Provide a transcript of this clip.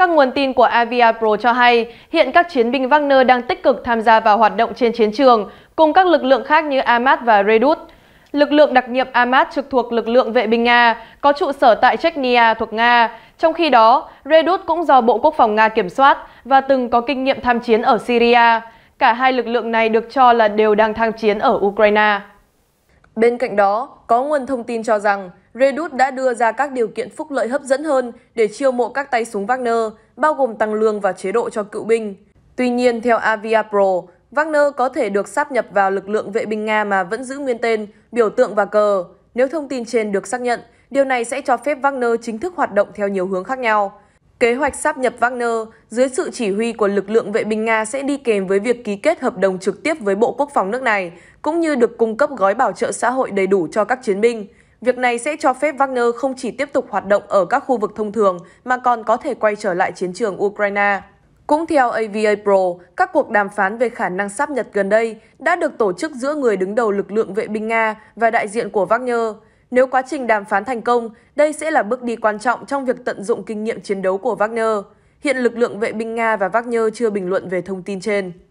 Các nguồn tin của Aviapro cho hay, hiện các chiến binh Wagner đang tích cực tham gia vào hoạt động trên chiến trường cùng các lực lượng khác như Amat và Redut. Lực lượng đặc nhiệm Amat trực thuộc lực lượng vệ binh Nga, có trụ sở tại Chechnya thuộc Nga. Trong khi đó, Redut cũng do Bộ Quốc phòng Nga kiểm soát và từng có kinh nghiệm tham chiến ở Syria. Cả hai lực lượng này được cho là đều đang tham chiến ở Ukraine. Bên cạnh đó, có nguồn thông tin cho rằng Redut đã đưa ra các điều kiện phúc lợi hấp dẫn hơn để chiêu mộ các tay súng Wagner, bao gồm tăng lương và chế độ cho cựu binh. Tuy nhiên, theo Avia Pro, Wagner có thể được sáp nhập vào lực lượng vệ binh Nga mà vẫn giữ nguyên tên, biểu tượng và cờ. Nếu thông tin trên được xác nhận, điều này sẽ cho phép Wagner chính thức hoạt động theo nhiều hướng khác nhau. Kế hoạch sáp nhập Wagner dưới sự chỉ huy của lực lượng vệ binh Nga sẽ đi kèm với việc ký kết hợp đồng trực tiếp với Bộ Quốc phòng nước này, cũng như được cung cấp gói bảo trợ xã hội đầy đủ cho các chiến binh. Việc này sẽ cho phép Wagner không chỉ tiếp tục hoạt động ở các khu vực thông thường mà còn có thể quay trở lại chiến trường Ukraine. Cũng theo AVA Pro, các cuộc đàm phán về khả năng sáp nhật gần đây đã được tổ chức giữa người đứng đầu lực lượng vệ binh Nga và đại diện của Wagner. Nếu quá trình đàm phán thành công, đây sẽ là bước đi quan trọng trong việc tận dụng kinh nghiệm chiến đấu của Wagner. Hiện lực lượng vệ binh Nga và Wagner chưa bình luận về thông tin trên.